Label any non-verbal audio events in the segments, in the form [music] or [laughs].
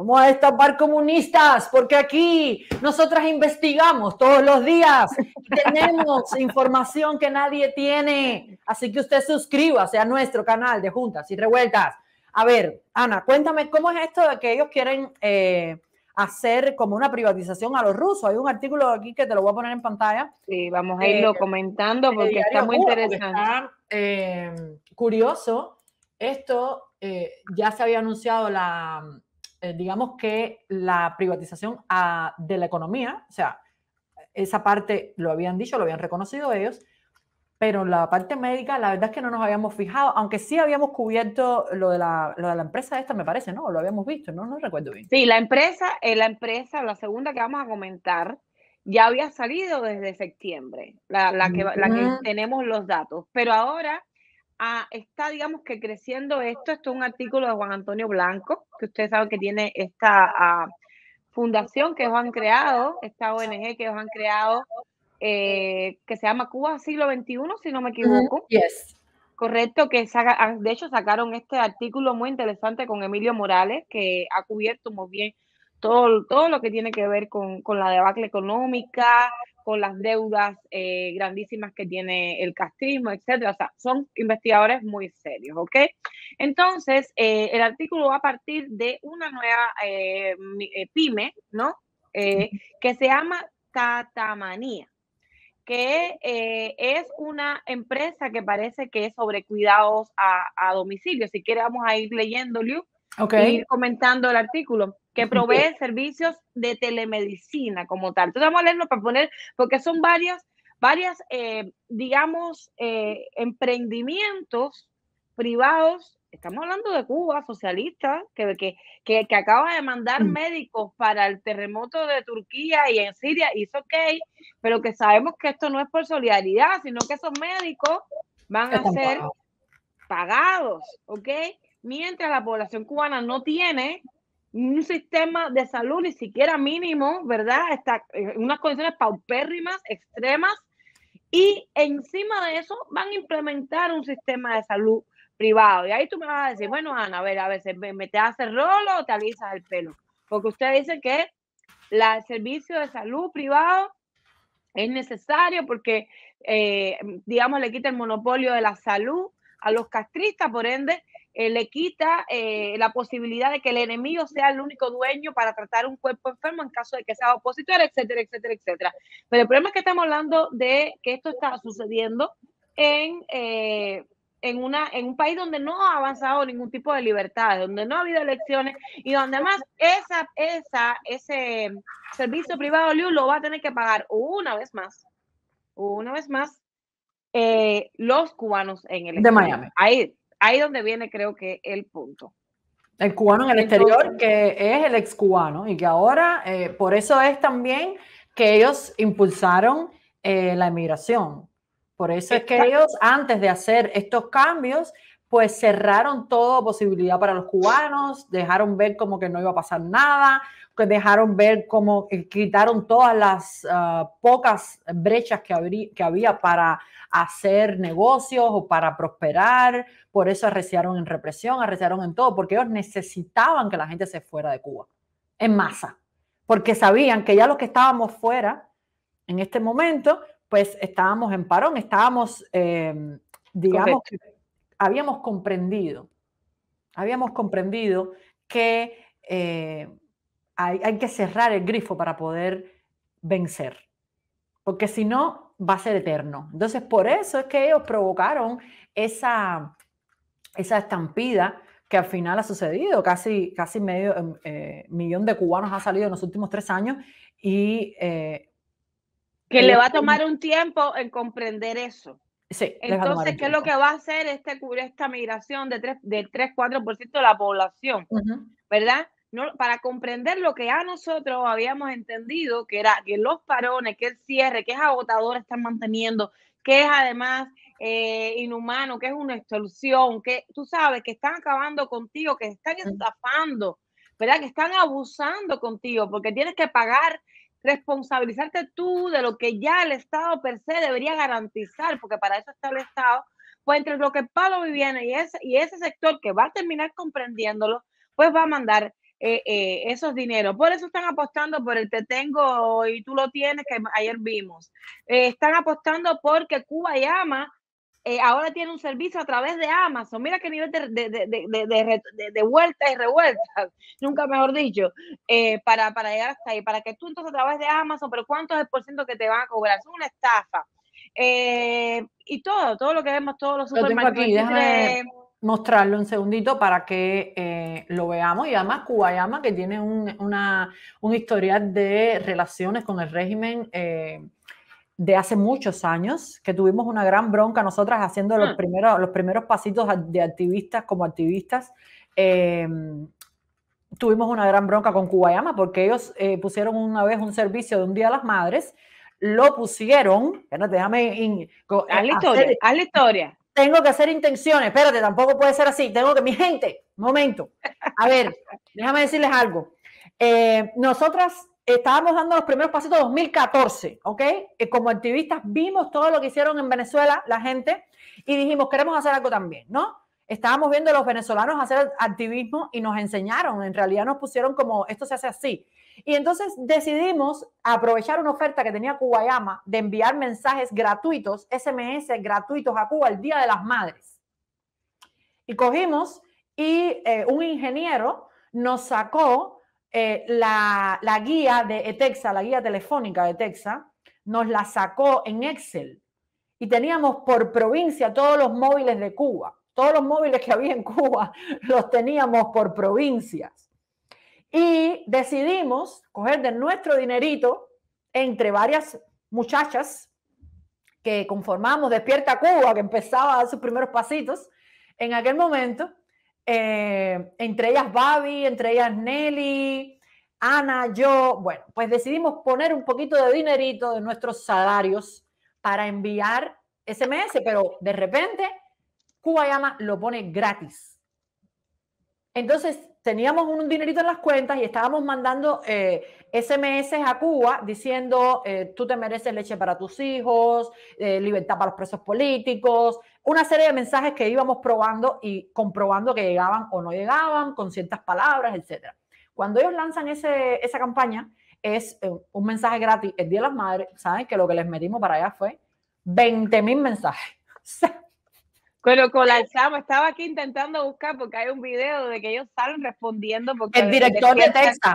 Vamos a destapar comunistas, porque aquí nosotras investigamos todos los días tenemos [laughs] información que nadie tiene. Así que usted suscríbase a nuestro canal de Juntas y Revueltas. A ver, Ana, cuéntame cómo es esto de que ellos quieren eh, hacer como una privatización a los rusos. Hay un artículo aquí que te lo voy a poner en pantalla. Sí, vamos a irlo eh, comentando porque está muy interesante. Eh, curioso, esto ya se había anunciado la eh, digamos que la privatización ah, de la economía, o sea, esa parte lo habían dicho, lo habían reconocido ellos, pero la parte médica, la verdad es que no nos habíamos fijado, aunque sí habíamos cubierto lo de la, lo de la empresa esta, me parece, ¿no? Lo habíamos visto, ¿no? No recuerdo bien. Sí, la empresa, eh, la empresa, la segunda que vamos a comentar, ya había salido desde septiembre, la, la que, tenemos los datos, pero ahora Ah, está, digamos que creciendo esto. Esto es un artículo de Juan Antonio Blanco, que ustedes saben que tiene esta ah, fundación que ellos han creado, esta ONG que ellos han creado, eh, que se llama Cuba Siglo XXI, si no me equivoco. yes. Correcto, que ah, de hecho sacaron este artículo muy interesante con Emilio Morales, que ha cubierto muy bien todo, todo lo que tiene que ver con, con la debacle económica, con las deudas eh, grandísimas que tiene el castismo, etcétera. O sea, son investigadores muy serios, ¿ok? Entonces, eh, el artículo va a partir de una nueva eh, pyme, ¿no? que se llama Catamanía, que es una empresa que parece que es sobre cuidados a, domicilio. Si quiere, vamos a ir leyendo, Liu, comentando el artículo que [laughs] provee servicios de telemedicina como tal. Entonces vamos a leerlo para poner, porque son varias, varias, eh, digamos, eh, emprendimientos privados. Estamos hablando de Cuba, socialista, que, que, que, acaba de mandar mm. médicos para el terremoto de Turquía y en Siria, hizo ok, pero que sabemos que esto no es por solidaridad, sino que esos médicos van a ser pagados, ¿ok? Mientras la población cubana no tiene un sistema de salud ni siquiera mínimo, ¿verdad? Está en eh, unas condiciones paupérrimas, extremas, y encima de eso van a implementar un sistema de salud privado. Y ahí tú me vas a decir, bueno, Ana, a ver, a veces me, te hace rolo o te alisas el pelo. Porque usted dice que la, el servicio de salud privado es necesario porque, eh, digamos, le quita el monopolio de la salud a los castristas, por ende, eh, le quita eh, la posibilidad de que el enemigo sea el único dueño para tratar un cuerpo enfermo en caso de que sea opositor, etcétera, etcétera, etcétera. Pero el problema es que estamos hablando de que esto está sucediendo en, eh, en, una, en un país donde no ha avanzado ningún tipo de libertad, donde no ha habido elecciones y donde además esa, esa, ese servicio privado lo va a tener que pagar una vez más, una vez más, los cubanos en el... De Miami. Ahí, ahí donde viene creo que el punto. El cubano en el exterior, que es el ex cubano y que ahora, eh, por eso es también que ellos impulsaron eh, la emigración. Por eso es que ellos, antes de hacer estos cambios, pues cerraron toda posibilidad para los cubanos, dejaron ver como que no iba a pasar nada, que dejaron ver cómo eh, quitaron todas las ah, pocas brechas que, que había para hacer negocios o para prosperar. Por eso arreciaron en represión, arreciaron en todo, porque ellos necesitaban que la gente se fuera de Cuba en masa, porque sabían que ya los que estábamos fuera en este momento, pues estábamos en parón, estábamos, em, digamos, habíamos comprendido, habíamos comprendido que eh, hay, que cerrar el grifo para poder vencer, porque si no, va a ser eterno. Entonces, por eso es que ellos provocaron esa, esa estampida que al final ha sucedido. Casi, casi medio em, eh, millón de cubanos ha salido en los últimos tres años y... Eh, que le va a tomar un tiempo en comprender eso. Sí, Entonces, ¿qué es lo que va a hacer este, esta migración de del 3-4% de la población? ¿Verdad? para comprender lo que a nosotros habíamos entendido, que era que los parones, que el cierre, que es agotador están manteniendo, que es además eh, inhumano, que es una extorsión, que tú sabes que están acabando contigo, que están estafando, ¿verdad? Que están abusando contigo, porque tienes que pagar, responsabilizarte tú de lo que ya el Estado per se debería garantizar, porque para eso está el Estado. Pues entre lo que Pablo Viviana y ese, y ese sector que va a terminar comprendiéndolo, pues va a mandar eh, eh, esos dineros. Por eso están apostando por el te tengo y tú lo tienes, que ayer vimos. Eh, están apostando porque Cuba llama. ahora tiene un servicio a través de Amazon. Mira qué nivel de, de, vueltas y revueltas, [laughs] nunca mejor dicho, para, para llegar hasta ahí. Para que tú entonces a través de Amazon, pero ¿cuánto es el por ciento que te van a cobrar? Es una estafa. y todo, todo lo que vemos, todos los supermercados mostrarlo un segundito para que eh, lo veamos. Y además Cubayama, que tiene un, una, un historial de relaciones con el régimen eh, de hace muchos años, que tuvimos una gran bronca nosotras haciendo los, mm. primeros, los primeros pasitos de activistas como activistas. Eh, tuvimos una gran bronca con Cubayama porque ellos pusieron una vez un servicio de un Día a las Madres, lo pusieron, no, déjame... la historia, haz la historia tengo que hacer intenciones. Espérate, tampoco puede ser así. Tengo que, mi gente, momento. A ver, [laughs] déjame decirles algo. Eh, nosotras estábamos dando los primeros pasitos 2014, ¿ok? Eh, como activistas vimos todo lo que hicieron en Venezuela la gente y dijimos, queremos hacer algo también, ¿no? Estábamos viendo a los venezolanos hacer activismo y nos enseñaron, en realidad nos pusieron como, esto se hace así. Y entonces decidimos aprovechar una oferta que tenía Cubayama de enviar mensajes gratuitos, SMS gratuitos a Cuba el Día de las Madres. Y cogimos y eh, un ingeniero nos sacó eh, la, la, guía de ETEXA, la guía telefónica de ETEXA, nos la sacó en Excel. Y teníamos por provincia todos los móviles de Cuba. Todos los móviles que había en Cuba [laughs] los teníamos por provincias. Y decidimos coger de nuestro dinerito entre varias muchachas que conformamos Despierta Cuba, que empezaba a dar sus primeros pasitos en aquel momento, eh, entre ellas Babi, entre ellas Nelly, Ana, yo, bueno, pues decidimos poner un poquito de dinerito de nuestros salarios para enviar SMS, pero de repente Cuba Llama lo pone gratis. Entonces, teníamos un dinerito en las cuentas y estábamos mandando SMS eh, a Cuba diciendo, eh, tú te mereces leche para tus hijos, eh, libertad para los presos políticos, una serie de mensajes que íbamos probando y comprobando que llegaban o no llegaban, con ciertas palabras, etc. Cuando ellos lanzan esa campaña, es un mensaje gratis el Día de las Madres, ¿saben? Que lo que les metimos para allá fue 20 mil mensajes. [laughs] Pero con la estaba aquí intentando buscar porque hay un video de que ellos salen respondiendo. Porque el director de Texas.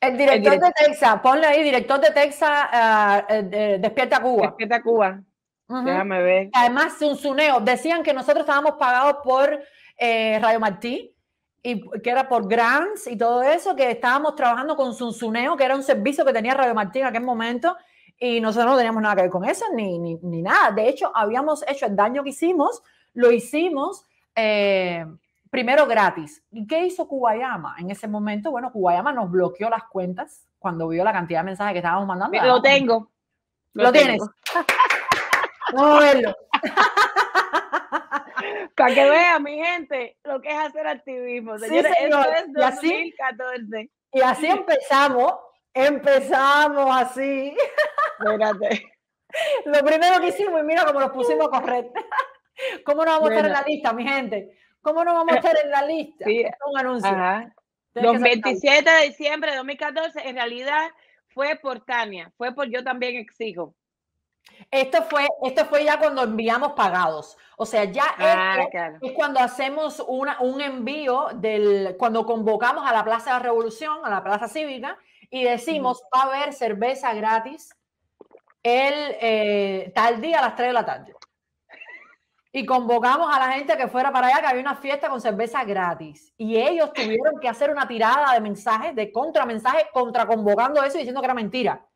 El director, de Texas, ponle ahí, director de Texas, uh, Despierta Cuba. Despierta Cuba. Déjame ver. Además, Zunzuneo. Decían que nosotros estábamos pagados por eh, Radio Martí, y, que era por grants y todo eso, que estábamos trabajando con Zunzuneo, que era un servicio que tenía Radio Martí en aquel momento, y nosotros no teníamos nada que ver con eso, ni, ni nada. De hecho, habíamos hecho el daño que hicimos lo hicimos eh, primero gratis. ¿Y qué hizo Cubayama en ese momento? Bueno, Cubayama nos bloqueó las cuentas cuando vio la cantidad de mensajes que estábamos mandando. Lo tengo. Lo, tienes. [laughs] Vamos a verlo. [laughs] Para que vean, mi gente, lo que es hacer activismo. Y así, empezamos. Empezamos así. Espérate. [laughs] Lo primero que hicimos, y mira cómo nos pusimos a ¿Cómo no vamos a estar en la lista, mi gente? ¿Cómo no vamos a eh, estar en la lista? Es Un anuncio. Los 27 de diciembre de 2014, en realidad fue por Tania, fue por Yo también exijo. Esto fue, esto fue ya cuando enviamos pagados. O sea, ya ah, es cuando hacemos una, un envío del, cuando convocamos a la Plaza de la Revolución, a la Plaza Cívica, y decimos, va a haber cerveza gratis el eh, tal día a las 3 de la tarde. Y convocamos a la gente que fuera para allá, que había una fiesta con cerveza gratis. Y ellos tuvieron que hacer una tirada de mensajes, de contramensajes, convocando eso y diciendo que era mentira.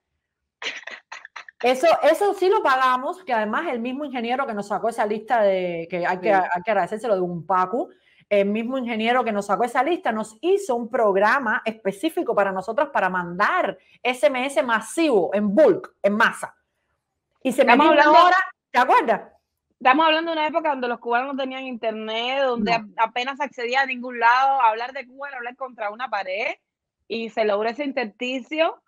Eso, eso sí lo pagamos, que además el mismo ingeniero que nos sacó esa lista de, que hay que, hay agradecérselo de un Pacu, el mismo ingeniero que nos sacó esa lista nos hizo un programa específico para nosotros para mandar SMS masivo, en bulk, en masa. Y se me ahora, ¿te acuerdas? estamos hablando de una época donde los cubanos no tenían internet, donde apenas accedía a ningún lado, hablar de Cuba hablar contra una pared y se logró ese intersticio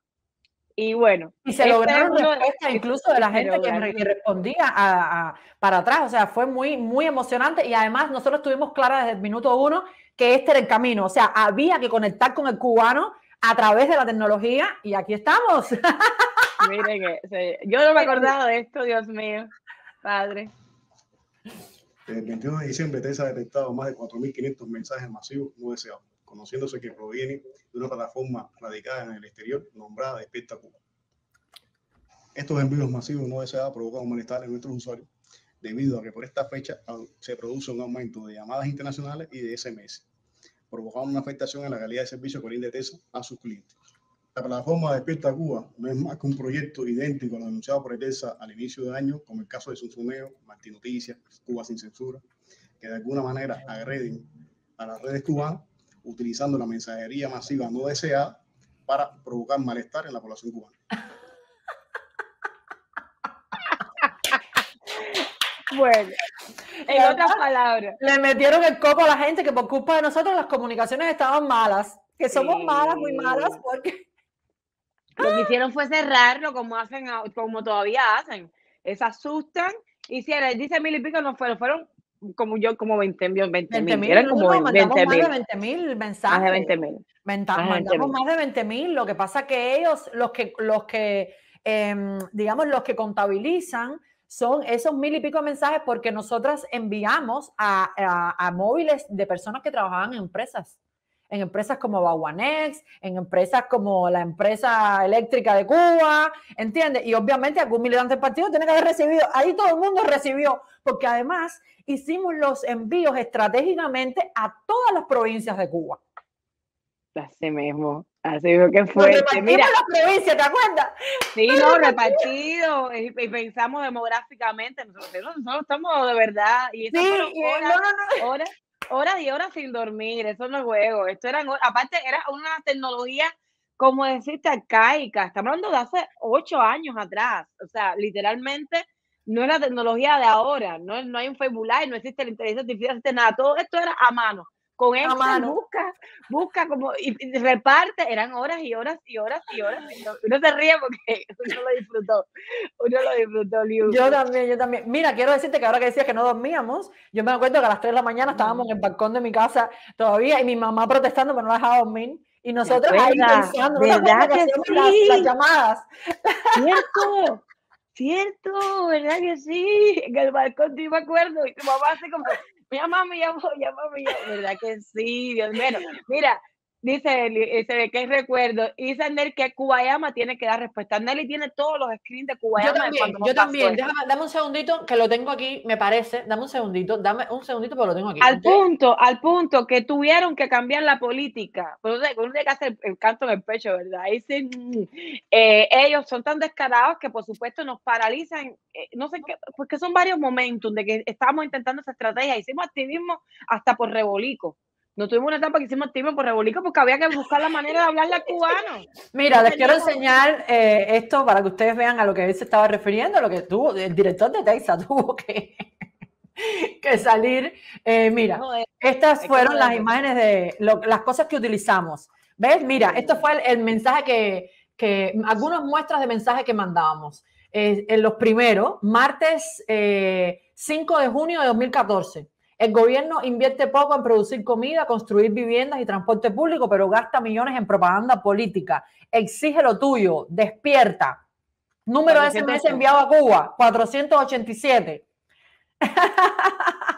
y bueno. Y se lograron este respuestas incluso de la gente que, respondía a, para atrás. O sea, fue muy, muy emocionante y además nosotros tuvimos clara desde el minuto uno que este era el camino. O sea, había que conectar con el cubano a través de la tecnología y aquí estamos. [laughs] Miren, eh, yo no me acordaba de esto, Dios mío, padre el eh, 21 de diciembre, TESA ha detectado más de 4.500 mensajes masivos no deseados, conociéndose que provienen de una plataforma radicada en el exterior nombrada Despierta Cuba. Estos envíos masivos no deseados provocan un malestar en nuestros usuarios debido a que por esta fecha se produce un aumento de llamadas internacionales y de SMS, provocando una afectación en la calidad de servicio que brinda TESA a sus clientes. La plataforma Despierta Cuba no es más que un proyecto idéntico a lo denunciado por ETESA al inicio de año, como el caso de Sunsumeo, Martín Noticias, Cuba Sin Censura, que de alguna manera agreden a las redes cubanas utilizando la mensajería masiva no deseada para provocar malestar en la población cubana. Bueno, en otras palabras, le metieron el copo a la gente que por culpa de nosotros las comunicaciones estaban malas, que somos malas, muy malas, porque lo que ¡Ah! hicieron fue cerrarlo como hacen, como todavía hacen. Es asustan. y Hicieron, dice mil y pico, no fueron, fueron como yo, como 20 mil. 20 Más de 20 mil mensajes. Más de 20 mil. Mandamos más de 20 mil. Lo que pasa que ellos, los que, los que em, digamos, los que contabilizan son esos mil y pico mensajes porque nosotras enviamos a móviles de personas que trabajaban en empresas en empresas como Baguanex, en empresas como la empresa eléctrica de Cuba, ¿entiendes? Y obviamente algún militante del partido tiene que haber recibido, ahí todo el mundo recibió, porque además hicimos los envíos estratégicamente a todas las provincias de Cuba. Así mismo, así mismo que fue este, Mira, la provincia, ¿te acuerdas? Sí, no, repartido. Y, pensamos demográficamente, nosotros, estamos de verdad. Y sí, y eh, no, horas y horas sin dormir, eso no es juego. Esto era aparte, era una tecnología, como decirte, arcaica. Estamos hablando de hace ocho años atrás. O sea, literalmente no es la tecnología de ahora. No, no hay un formulario, no existe la inteligencia artificial, no existe nada. Todo esto era a mano. Con eso busca, busca como, y, reparte, eran horas y horas y horas y horas. Uno se ríe porque [laughs] uno lo disfrutó, uno lo disfrutó, Liu. Yo también, yo también. Mira, quiero decirte que ahora que decías que no dormíamos, yo me acuerdo que a las 3 de la mañana estábamos en el balcón de mi casa todavía y mi mamá protestando, porque no la dejaba dormir. Y nosotros ahí pensando, ¿verdad las, llamadas. Cierto, cierto, ¿verdad que sí? En el balcón, yo me acuerdo, y tu mamá hace como, ya me ya voy, ya mami, ¿verdad que sí? Dios mío. Mira, Dice Eli, eh, se ve que recuerdo. Y Nelly que Cubayama tiene que dar respuesta. Nelly tiene todos los screens de Cubayama. Yo también, yo también. dame un segundito que lo tengo aquí, me parece. Dame un segundito, dame un segundito pero lo tengo aquí. Al punto, al punto que tuvieron que cambiar la política. uno tiene que hacer el canto en el pecho, ¿verdad? Mm, mm. Eh, ellos son tan descarados que por supuesto nos paralizan. Eh, no sé qué, porque son varios momentos de que estamos intentando esa estrategia. Hicimos activismo hasta por revolico. No tuvimos una etapa que hicimos tiempo por Rebolica porque había que buscar la manera de hablarle a cubano. Mira, les quiero enseñar eh, esto para que ustedes vean a lo que él se estaba refiriendo, lo que tuvo, el director de Texas [laughs] tuvo que, salir. Eh, mira, estas fueron las imágenes de las cosas que utilizamos. ¿Ves? Mira, esto fue el, mensaje que, algunas muestras de mensaje que mandábamos. Eh, en los primeros, martes 5 de junio de 2014. El gobierno invierte poco en producir comida, construir viviendas y transporte público, pero gasta millones en propaganda política. Exige lo tuyo, despierta. Número de SMS enviado a Cuba, 487.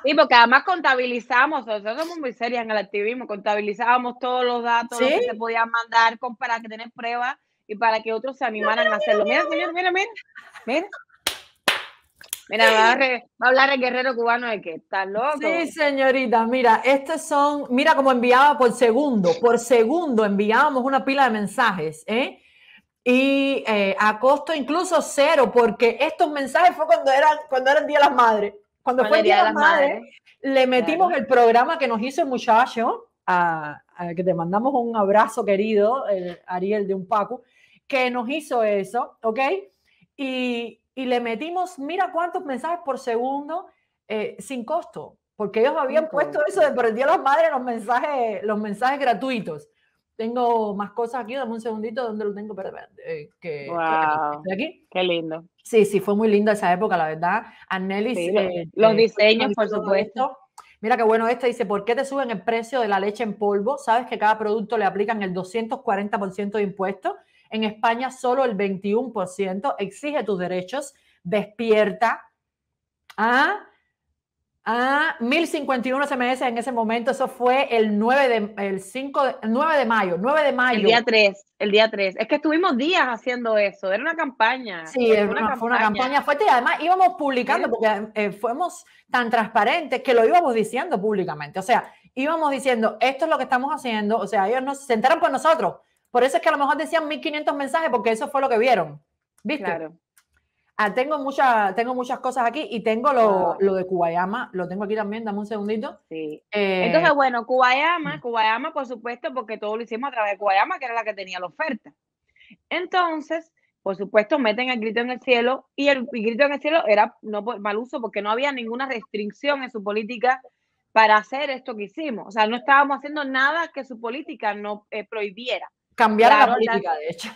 Y porque además contabilizamos, nosotros somos muy serias en el activismo, contabilizábamos todos los datos que se podían mandar con, para tener pruebas y para que otros se animaran a hacerlo. Mira, mira, mira, mira, mira, Mira, va a, hablar el guerrero cubano de que está loco. Sí, señorita, mira, estos son, mira cómo enviaba por segundo, por segundo enviábamos una pila de mensajes, ¿eh? Y eh, a costo incluso cero, porque estos mensajes fue cuando eran, cuando eran Día de las Madres. Cuando fue el Día de las Madres, le metimos el programa que nos hizo el muchacho, a, que te mandamos un abrazo querido, Ariel de un Paco, que nos hizo eso, ¿ok? Y, y le metimos, mira cuántos mensajes por segundo eh, sin costo, porque ellos habían puesto eso de por el Día las Madres los mensajes, los mensajes gratuitos. Tengo más cosas aquí, dame un segundito donde lo tengo, eh, que, aquí. Qué lindo. Sí, sí, fue muy linda esa época, la verdad. Anneli. Eh, los diseños, por supuesto. Mira qué bueno este, dice, ¿por qué te suben el precio de la leche en polvo? Sabes que cada producto le aplican el 240% de impuestos en España solo el 21% exige tus derechos. Despierta. a 1051 SMS en ese momento, eso fue el 9 de, 5 de, de mayo, 9 de mayo. El día 3, el día 3. Es que estuvimos días haciendo eso, era una campaña. Sí, una, fue una campaña fuerte y además íbamos publicando, porque eh, fuimos tan transparentes que lo íbamos diciendo públicamente. O sea, íbamos diciendo, esto es lo que estamos haciendo, o sea, ellos nos sentaron con nosotros por eso es que a lo mejor decían 1500 mensajes porque eso fue lo que vieron. ¿Viste? Ah, tengo, tengo muchas cosas aquí y tengo ah. lo, de Cubayama, lo tengo aquí también, dame un segundito. Sí. Eh, Entonces, bueno, Cubayama, mm. Cubayama, por supuesto, porque todo lo hicimos a través de Cubayama, que era la que tenía la oferta. Entonces, por supuesto, meten el grito en el cielo y el, grito en el cielo era mal uso porque no había ninguna restricción en su política para hacer esto que hicimos. O sea, no estábamos haciendo nada que su política no eh, prohibiera cambiar la política, de hecho.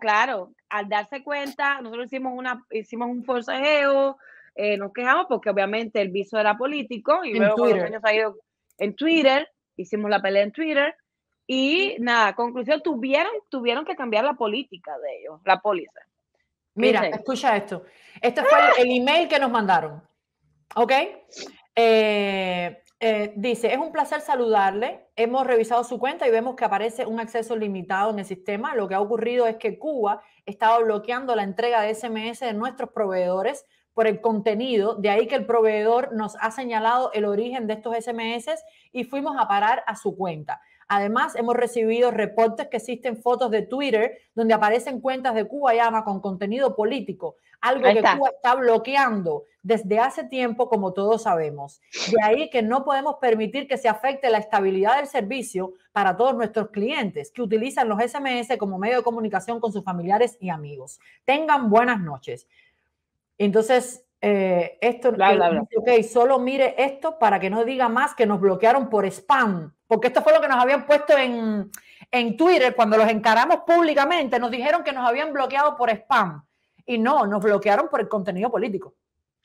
Claro, al darse cuenta, nosotros hicimos, una, hicimos un forcejeo, eh, nos quejamos porque obviamente el viso era político y en luego Twitter. Años ha ido en Twitter, hicimos la pelea en Twitter y nada, conclusión, tuvieron, tuvieron que cambiar la política de ellos, la póliza. Mira, escucha esto. Este fue el email que nos mandaron. ¿Ok? Eh, eh, dice, es un placer saludarle. Hemos revisado su cuenta y vemos que aparece un acceso limitado en el sistema. Lo que ha ocurrido es que Cuba estaba bloqueando la entrega de SMS de nuestros proveedores por el contenido. De ahí que el proveedor nos ha señalado el origen de estos SMS y fuimos a parar a su cuenta. Además, hemos recibido reportes que existen fotos de Twitter donde aparecen cuentas de Cuba y AMA con contenido político algo que Cuba está bloqueando desde hace tiempo, como todos sabemos. De ahí que no podemos permitir que se afecte la estabilidad del servicio para todos nuestros clientes que utilizan los SMS como medio de comunicación con sus familiares y amigos. Tengan buenas noches. Entonces, eh, esto, eh, ok, solo mire esto para que no diga más que nos bloquearon por spam, porque esto fue lo que nos habían puesto en Twitter cuando los encaramos públicamente, nos dijeron que nos habían bloqueado por spam. Y no, nos bloquearon por el contenido político.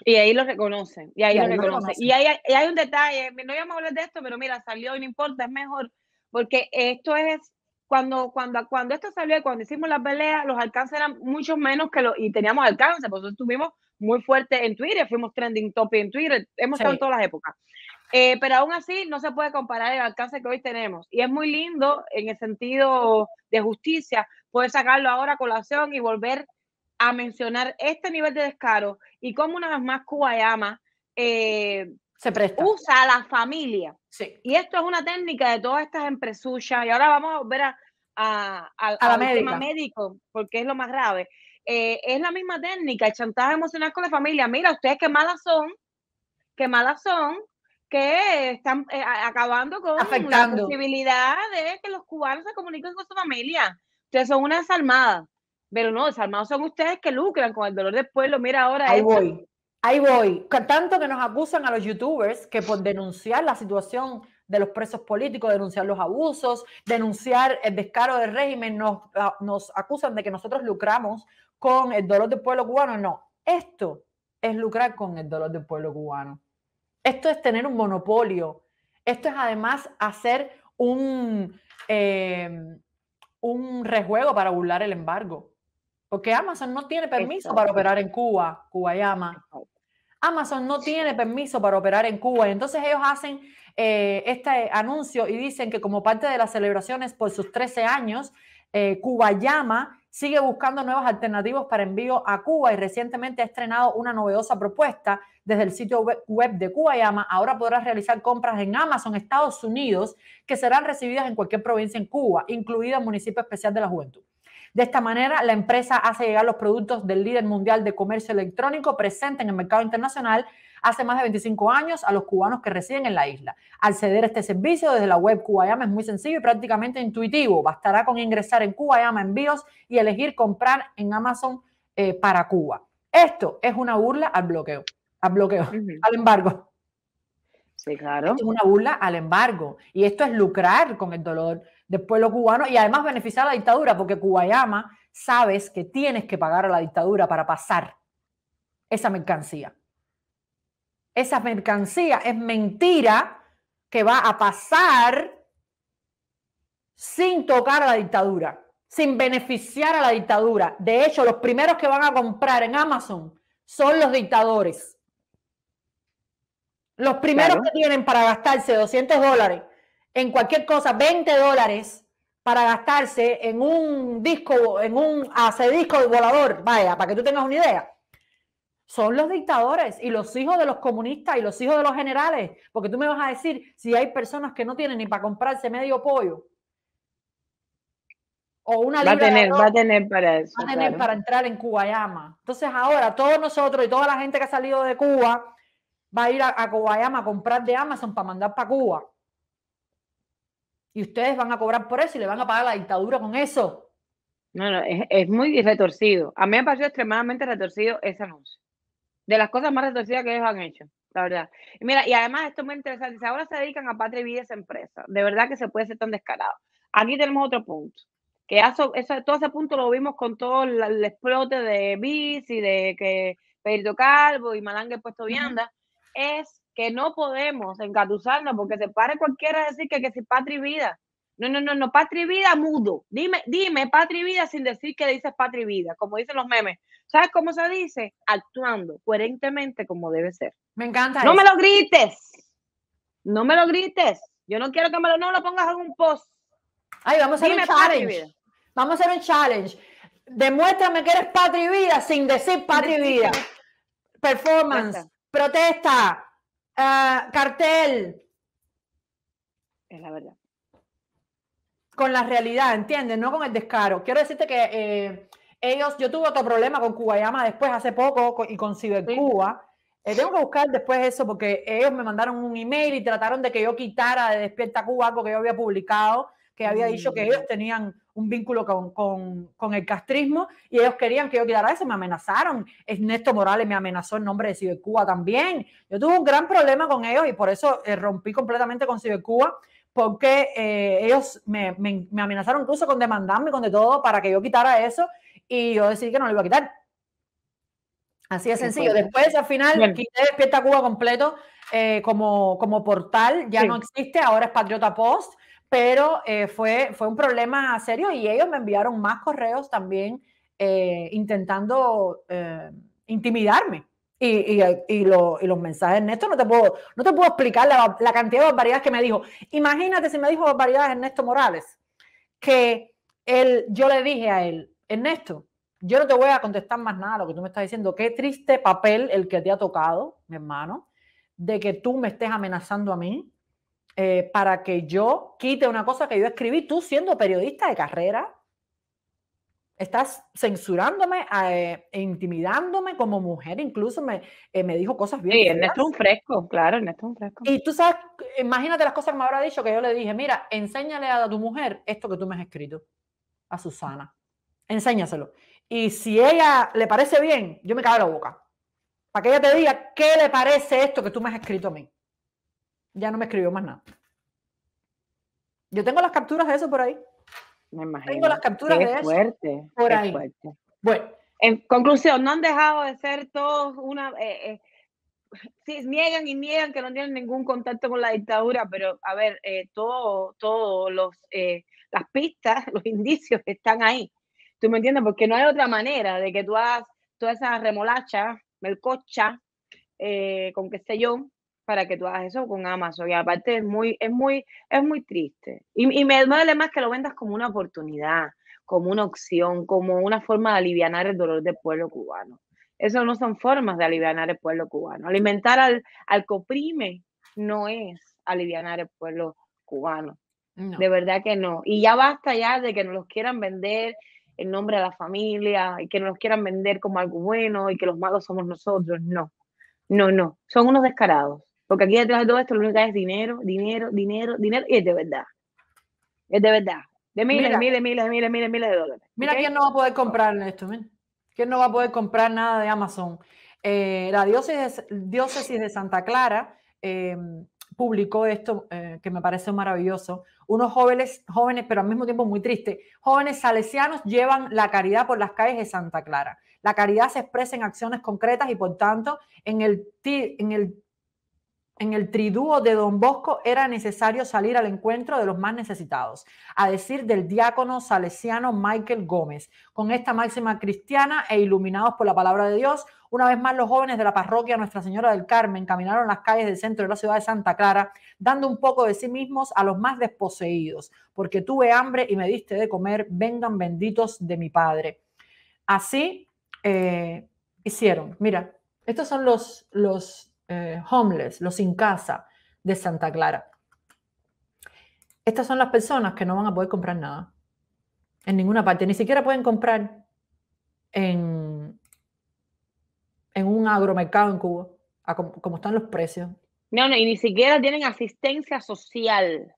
Y ahí lo reconocen, y ahí, lo reconocen. Y, hay un detalle, no voy a hablar de esto, pero mira, salió y no importa, es mejor, porque esto es, cuando, cuando, cuando esto salió y cuando hicimos las peleas, los alcances eran mucho menos que los, y teníamos alcance, Porque estuvimos muy fuertes en Twitter, fuimos trending top en Twitter, hemos estado en todas las épocas. Eh, pero aún así no se puede comparar el alcance que hoy tenemos. Y es muy lindo en el sentido de justicia poder sacarlo ahora a colación y volver a mencionar este nivel de descaro y cómo una vez más Cubayama eh, se presta. usa a la familia. Y esto es una técnica de todas estas empresas, Y ahora vamos a volver a, la médica. tema médico, porque es lo más grave. Eh, es la misma técnica, el chantaje emocional con la familia. Mira, ustedes qué malas son, qué malas son, que están eh, acabando con la posibilidad de que los cubanos se comuniquen con su familia. Ustedes son una desalmada. Pero no, desarmados son ustedes que lucran con el dolor del pueblo. Mira ahora. Ahí voy, ahí voy. Tanto que nos acusan a los youtubers que por denunciar la situación de los presos políticos, denunciar los abusos, denunciar el descaro del régimen, ah, nos, acusan de que nosotros lucramos con el dolor del pueblo cubano. No, esto es lucrar con el dolor del pueblo cubano. Esto es tener un monopolio. Esto es además hacer un, em, un rejuego para burlar el embargo. Porque Amazon no tiene permiso para operar en Cuba, Cubayama. Amazon no tiene permiso para operar en Cuba. entonces ellos hacen eh, este anuncio y dicen que como parte de las celebraciones por sus 13 años, eh, Cubayama sigue buscando nuevas alternativas para envío a Cuba y recientemente ha estrenado una novedosa propuesta desde el sitio web de Cubayama. Ahora podrás realizar compras en Amazon, Estados Unidos, que serán recibidas en cualquier provincia en Cuba, incluida el municipio especial de la juventud. De esta manera, la empresa hace llegar los productos del líder mundial de comercio electrónico presente en el mercado internacional hace más de 25 años a los cubanos que residen en la isla. Al ceder este servicio desde la web Cubayama es muy sencillo y prácticamente intuitivo. Bastará con ingresar en Cubayama Envíos y elegir comprar en Amazon eh, para Cuba. Esto es una burla al bloqueo, al bloqueo, al embargo. Sí, claro. es una burla al embargo. Y esto es lucrar con el dolor después pueblo cubano y además beneficiar a la dictadura, porque Cubayama sabes que tienes que pagar a la dictadura para pasar esa mercancía. Esa mercancía es mentira que va a pasar sin tocar a la dictadura, sin beneficiar a la dictadura. De hecho, los primeros que van a comprar en Amazon son los dictadores. Los primeros que tienen para gastarse 200 dólares en cualquier cosa 20 dólares para gastarse en un disco, en un hace disco volador, vaya, para que tú tengas una idea. Son los dictadores y los hijos de los comunistas y los hijos de los generales, porque tú me vas a decir si hay personas que no tienen ni para comprarse medio pollo o una libra va a tener, va a tener para eso, va a tener para entrar en Cubayama. Entonces ahora todos nosotros y toda la gente que ha salido de Cuba va a ir a, a Cubayama a comprar de Amazon para mandar para Cuba. Y ustedes van a cobrar por eso y le van a pagar la dictadura con eso. No, no, es, muy retorcido. A mí me pareció extremadamente retorcido ese anuncio. De las cosas más retorcidas que ellos han hecho, la verdad. mira, y además esto es muy interesante. ahora se dedican a patria y vida esa empresa, de verdad que se puede ser tan descarado. Aquí tenemos otro punto que eso, todo ese punto lo vimos con todo el, explote de bis y de que Pedro Calvo y Malangue puesto vianda, es que no podemos engatusarnos porque se pare cualquiera a decir que, que si patria vida. No, no, no, no, patria vida mudo. Dime, dime patria vida sin decir que dices patria vida, como dicen los memes. ¿Sabes cómo se dice? Actuando coherentemente como debe ser. Me encanta. No me lo grites. No me lo grites. Yo no quiero que me lo, no lo pongas en un post. Ay, vamos a hacer un challenge. Vamos a hacer un challenge. Demuéstrame que eres patria vida sin decir patria vida. Performance, protesta, Ah, cartel. Es la verdad. Con la realidad, ¿entiendes? No con el descaro. Quiero decirte que eh, ellos, yo tuve otro problema con Cubayama después, hace poco, y con Cibercuba. Eh, tengo que buscar después eso porque ellos me mandaron un email y trataron de que yo quitara de Despierta Cuba algo que yo había publicado que había dicho que ellos mm. tenían un vínculo con, con, con el castrismo y ellos querían que yo quitara eso, me amenazaron. Ernesto Morales me amenazó en nombre de Cibercuba también. Yo tuve un gran problema con ellos y por eso eh, rompí completamente con Cibercuba porque eh, ellos me, me, amenazaron incluso con demandarme, con de todo, para que yo quitara eso y yo decidí que no lo iba a quitar. Así de sencillo. Después, al final, me quité Despierta Cuba completo eh, como, como portal, ya no existe, ahora es Patriota Post pero eh, fue, fue un problema serio y ellos me enviaron más correos también eh, intentando eh, intimidarme. Y, los mensajes, Ernesto, no te puedo, no te puedo explicar la, cantidad de barbaridades que me dijo. Imagínate si me dijo barbaridades Ernesto Morales, que él, yo le dije a él, Ernesto, yo no te voy a contestar más nada lo que tú me estás diciendo. Qué triste papel el que te ha tocado, mi hermano, de que tú me estés amenazando a mí eh, para que yo quite una cosa que yo escribí, tú siendo periodista de carrera, estás censurándome, eh, intimidándome como mujer, incluso me, eh, me dijo cosas bien. Sí, Ernesto es un fresco, claro, Ernesto es un fresco. Y tú sabes, imagínate las cosas que me habrá dicho, que yo le dije, mira, enséñale a tu mujer esto que tú me has escrito, a Susana, enséñaselo. Y si ella le parece bien, yo me cago en la boca, para que ella te diga, ¿qué le parece esto que tú me has escrito a mí? ya no me escribió más nada. Yo tengo las capturas de eso por ahí. Me imagino. Tengo las capturas de fuerte, eso por ahí. Bueno. En conclusión, no han dejado de ser todos una... Eh, eh, sí, niegan y niegan que no tienen ningún contacto con la dictadura, pero a ver, eh, todos los eh, las pistas, [laughs] los indicios están ahí. ¿Tú me entiendes? Porque no hay otra manera de que tú hagas todas esas remolachas, melcocha, con qué sé yo, para que tú hagas eso con Amazon. Y aparte es muy, es muy, es muy triste. Y, y me duele más que lo vendas como una oportunidad, como una opción, como una forma de aliviar el dolor del pueblo cubano. Eso no son formas de aliviar el pueblo cubano. Alimentar al, al coprime no es aliviar el pueblo cubano. De verdad que no. Y ya basta ya de que nos los quieran vender en nombre de la familia y que nos los quieran vender como algo bueno y que los malos somos nosotros. No, no, no. Son unos descarados. Porque aquí detrás de todo esto lo único que es dinero, dinero, dinero, dinero, y es de verdad. Es de verdad. De miles, miles, miles, miles, miles, miles de dólares. Mira quién no va a poder comprar esto, ¿Quién no va a poder comprar nada de Amazon? Eh, la diócesis, diócesis, de Santa Clara em, publicó esto, eh, que me parece maravilloso. Unos jóvenes, jóvenes, pero al mismo tiempo muy triste, jóvenes salesianos llevan la caridad por las calles de Santa Clara. La caridad se expresa en acciones concretas y, por tanto, en el, en el en el triduo de Don Bosco era necesario salir al encuentro de los más necesitados, a decir del diácono salesiano Michael Gómez. Con esta máxima cristiana e iluminados por la palabra de Dios, una vez más los jóvenes de la parroquia Nuestra Señora del Carmen caminaron las calles del centro de la ciudad de Santa Clara, dando un poco de sí mismos a los más desposeídos, porque tuve hambre y me diste de comer, vengan benditos de mi Padre. Así eh, hicieron. Mira, estos son los... los eh, homeless, los sin casa de Santa Clara. Estas son las personas que no van a poder comprar nada en ninguna parte, ni siquiera pueden comprar en, en un agromercado en Cuba, como, están los precios. No, no, y ni siquiera tienen asistencia social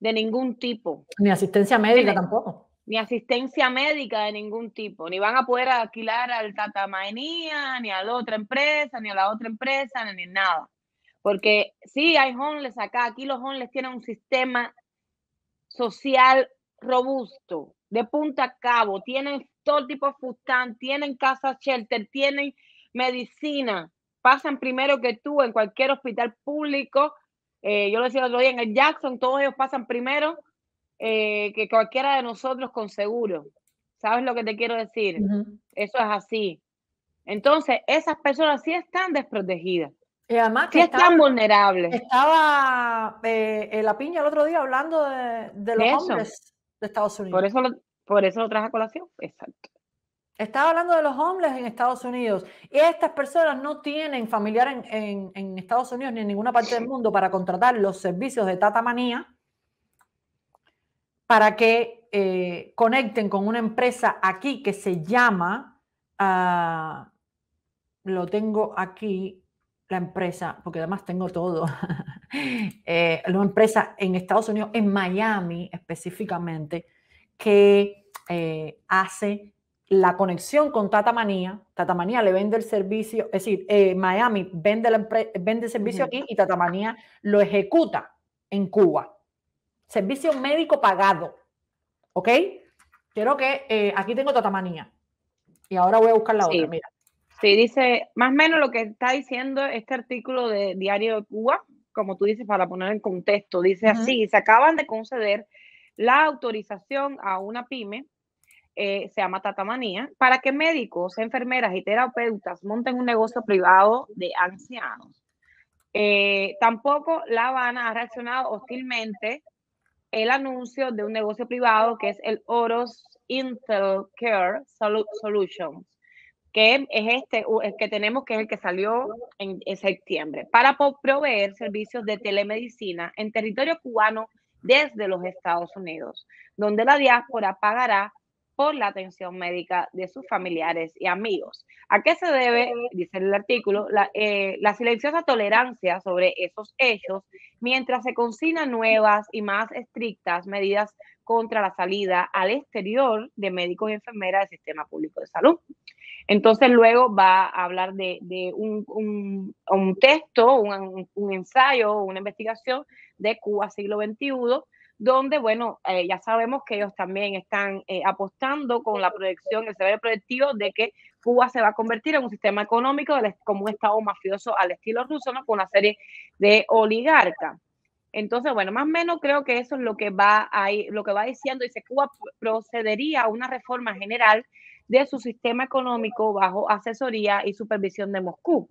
de ningún tipo. Ni asistencia médica tampoco ni asistencia médica de ningún tipo, ni van a poder alquilar al Tatamaenía, ni a la otra empresa, ni a la otra empresa, ni nada. Porque sí hay homeless acá, aquí los homeless tienen un sistema social robusto, de punta a cabo, tienen todo tipo de fustán, tienen casa shelter, tienen medicina, pasan primero que tú en cualquier hospital público. Eh, yo lo decía el otro día, en el Jackson todos ellos pasan primero eh, que cualquiera de nosotros con seguro. ¿Sabes lo que te quiero decir? Eso es así. Entonces, esas personas sí están desprotegidas. Y además que están vulnerables. Estaba eh, en la piña el otro día hablando de, los hombres de Estados Unidos. Por eso, lo, por eso traje a colación. Exacto. Estaba hablando de los hombres en Estados Unidos. Y estas personas no tienen familiar en, en Estados Unidos ni en ninguna parte del mundo para contratar los servicios de Tata Manía para que eh, conecten con una empresa aquí que se llama, ah, lo tengo aquí, la empresa, porque además tengo todo, [laughs] eh, la empresa en Estados Unidos, en Miami específicamente, que eh, hace la conexión con Tata Manía. le vende el servicio, es decir, Miami vende, la vende el servicio aquí y Tata lo ejecuta en Cuba servicio médico pagado. ¿Ok? Quiero que eh, aquí tengo tatamanía. Y ahora voy a buscar la otra, mira. Sí, dice más o menos lo que está diciendo este artículo de Diario de Cuba, como tú dices, para poner en contexto. Dice así, se acaban de conceder la autorización a una pyme, eh, se llama Tatamanía, para que médicos, enfermeras y terapeutas monten un negocio privado de ancianos. Eh, tampoco La Habana ha reaccionado hostilmente el anuncio de un negocio privado que es el Oros Intel Care Solutions, que es este que tenemos, que es el que salió en septiembre, para proveer servicios de telemedicina en territorio cubano desde los Estados Unidos, donde la diáspora pagará la atención médica de sus familiares y amigos. ¿A qué se debe, dice el artículo, eh, la, silenciosa tolerancia sobre esos hechos mientras se consignan nuevas y más estrictas medidas contra la salida al exterior de médicos y enfermeras del sistema público de salud? Entonces luego va a hablar de, un, texto, un, un ensayo, una investigación de Cuba siglo XXI donde, bueno, eh, ya sabemos que ellos también están eh, apostando con la proyección, el saber proyectivo de que Cuba se va a convertir en un sistema económico como un estado mafioso al estilo ruso, ¿no? con una serie de oligarcas. Entonces, bueno, más o menos creo que eso es lo que va ahí, lo que va diciendo. Dice Cuba procedería a una reforma general de su sistema económico bajo asesoría y supervisión de Moscú.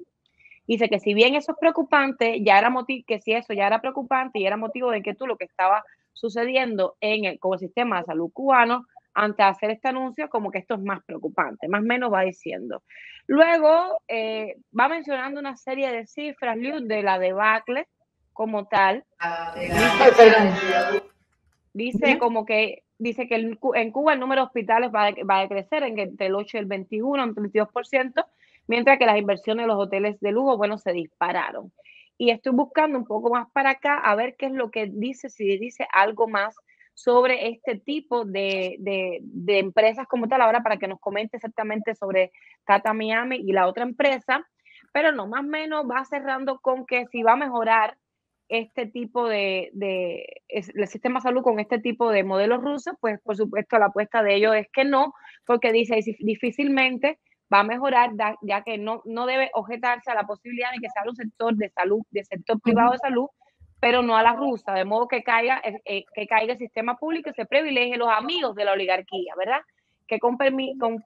Dice que si bien eso es preocupante, ya era motivo, que si eso ya era preocupante y era motivo de que tú lo que estaba sucediendo en el, ecosistema sistema de salud cubano antes de hacer este anuncio, como que esto es más preocupante, más o menos va diciendo. Luego eh, va mencionando una serie de cifras, de la debacle como tal. Dice, como que dice que en Cuba el número de hospitales va, a decrecer entre el 8 y el 21, entre el 22%, mientras que las inversiones en los hoteles de lujo, bueno, se dispararon y estoy buscando un poco más para acá a ver qué es lo que dice, si dice algo más sobre este tipo de, empresas como tal, ahora para que nos comente exactamente sobre Tata Miami y la otra empresa, pero no, más o menos va cerrando con que si va a mejorar este tipo de, el sistema salud con este tipo de modelos rusos, pues por supuesto la apuesta de ellos es que no, porque dice difícilmente va a mejorar, ya que no, no debe objetarse a la posibilidad de que sea un sector de salud, de sector privado de salud, pero no a la rusa, de modo que caiga, eh, eh, que caiga el sistema público y se privilegie los amigos de la oligarquía, ¿verdad? Que con,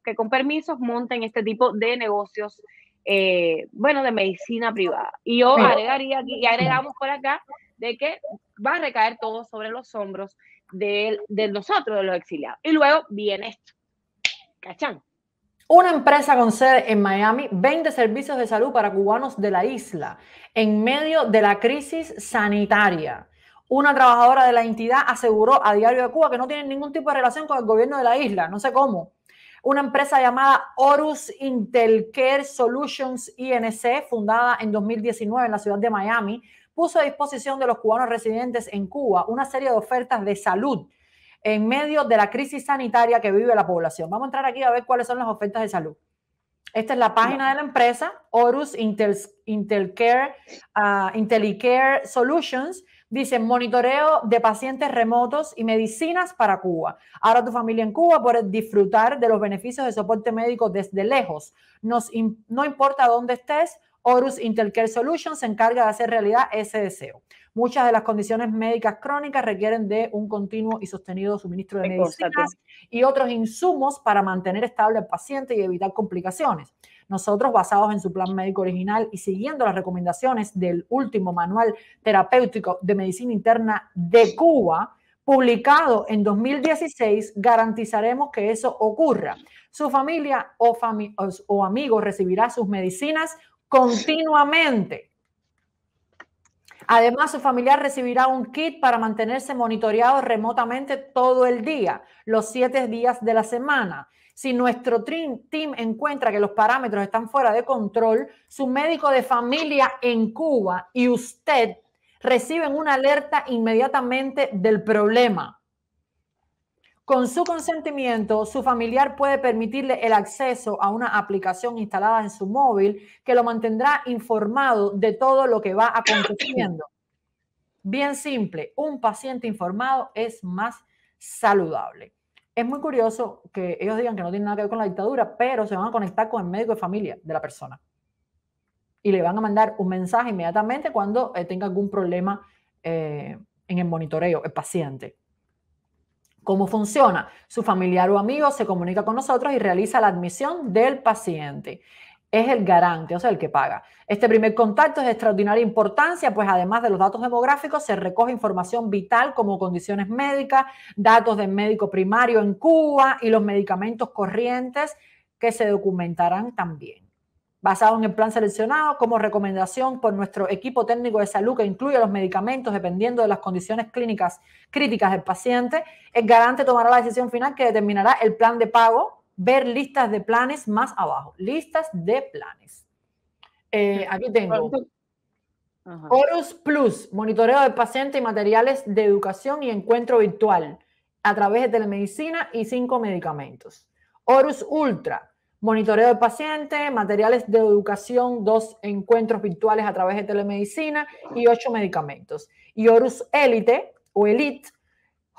que con permisos monten este tipo de negocios, eh, bueno, de medicina privada. Y yo agregaría y agregamos por acá, de que va a recaer todo sobre los hombros de, de nosotros, de los exiliados. Y luego viene esto, ¿cachán? Una empresa con sede en Miami vende servicios de salud para cubanos de la isla en medio de la crisis sanitaria. Una trabajadora de la entidad aseguró a Diario de Cuba que no tiene ningún tipo de relación con el gobierno de la isla, no sé cómo. Una empresa llamada Horus Care Solutions INC, fundada en 2019 en la ciudad de Miami, puso a disposición de los cubanos residentes en Cuba una serie de ofertas de salud en medio de la crisis sanitaria que vive la población. Vamos a entrar aquí a ver cuáles son las ofertas de salud. Esta es la página de la empresa, Horus Intel, Intelcare, ah, Solutions. Dice monitoreo de pacientes remotos y medicinas para Cuba. Ahora tu familia en Cuba puede disfrutar de los beneficios de soporte médico desde lejos. no importa dónde estés, Horus Care Solutions se encarga de hacer realidad ese deseo. Muchas de las condiciones médicas crónicas requieren de un continuo y sostenido suministro de medicinas y otros insumos para mantener estable al paciente y evitar complicaciones. Nosotros, basados en su plan médico original y siguiendo las recomendaciones del último manual terapéutico de medicina interna de Cuba, publicado en 2016, garantizaremos que eso ocurra. Su familia o, amigo amigos recibirá sus medicinas continuamente Además, su familiar recibirá un kit para mantenerse monitoreado remotamente todo el día, los siete días de la semana. Si nuestro team, encuentra que los parámetros están fuera de control, su médico de familia en Cuba y usted reciben una alerta inmediatamente del problema. Con su consentimiento, su familiar puede permitirle el acceso a una aplicación instalada en su móvil que lo mantendrá informado de todo lo que va aconteciendo. Bien simple, un paciente informado es más saludable. Es muy curioso que ellos digan que no tiene nada que ver con la dictadura, pero se van a conectar con el médico de familia de la persona. Y le van a mandar un mensaje inmediatamente cuando eh, tenga algún problema eh, en el monitoreo, el paciente. ¿Cómo funciona? Su familiar o amigo se comunica con nosotros y realiza la admisión del paciente. Es el garante, o sea, el que paga. Este primer contacto es de extraordinaria importancia, pues además de los datos demográficos, se recoge información vital como condiciones médicas, datos del médico primario en Cuba y los medicamentos corrientes que se documentarán también basado en el plan seleccionado como recomendación por nuestro equipo técnico de salud que incluye los medicamentos dependiendo de las condiciones clínicas críticas del paciente. El garante tomará la decisión final que determinará el plan de pago. Ver listas de planes más abajo. Listas de planes. Eh, aquí tengo. Horus Plus, monitoreo del paciente y materiales de educación y encuentro virtual a través de telemedicina y cinco medicamentos. Horus Ultra, monitoreo del paciente, materiales de educación, dos encuentros virtuales a través de telemedicina y ocho medicamentos. Y Horus Elite o Elite,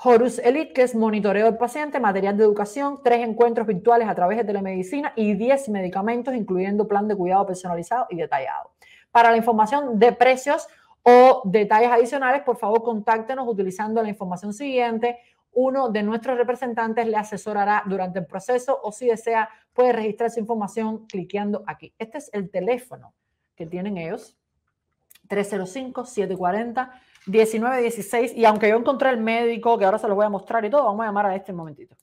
Horus Elite, que es monitoreo del paciente, material de educación, tres encuentros virtuales a través de telemedicina y diez medicamentos, incluyendo plan de cuidado personalizado y detallado. Para la información de precios o detalles adicionales, por favor, contáctenos utilizando la información siguiente uno de nuestros representantes le asesorará durante el proceso o si desea puede registrar su información cliqueando aquí. Este es el teléfono que tienen ellos, 305-740-1916 y aunque yo encontré el médico que ahora se lo voy a mostrar y todo, vamos a llamar a este momentito.